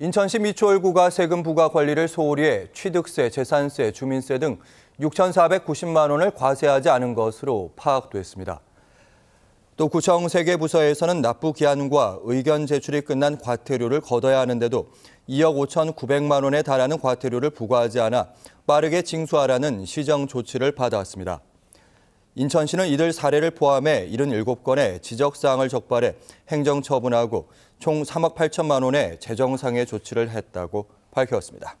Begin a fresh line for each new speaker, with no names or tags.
인천시 미추홀구가 세금 부과 관리를 소홀히 해 취득세, 재산세, 주민세 등 6,490만 원을 과세하지 않은 것으로 파악됐습니다. 또 구청 세개 부서에서는 납부 기한과 의견 제출이 끝난 과태료를 걷어야 하는데도 2억 5,900만 원에 달하는 과태료를 부과하지 않아 빠르게 징수하라는 시정 조치를 받아왔습니다. 인천시는 이들 사례를 포함해 77건의 지적사항을 적발해 행정처분하고 총 3억 8천만 원의 재정상의 조치를 했다고 밝혔습니다.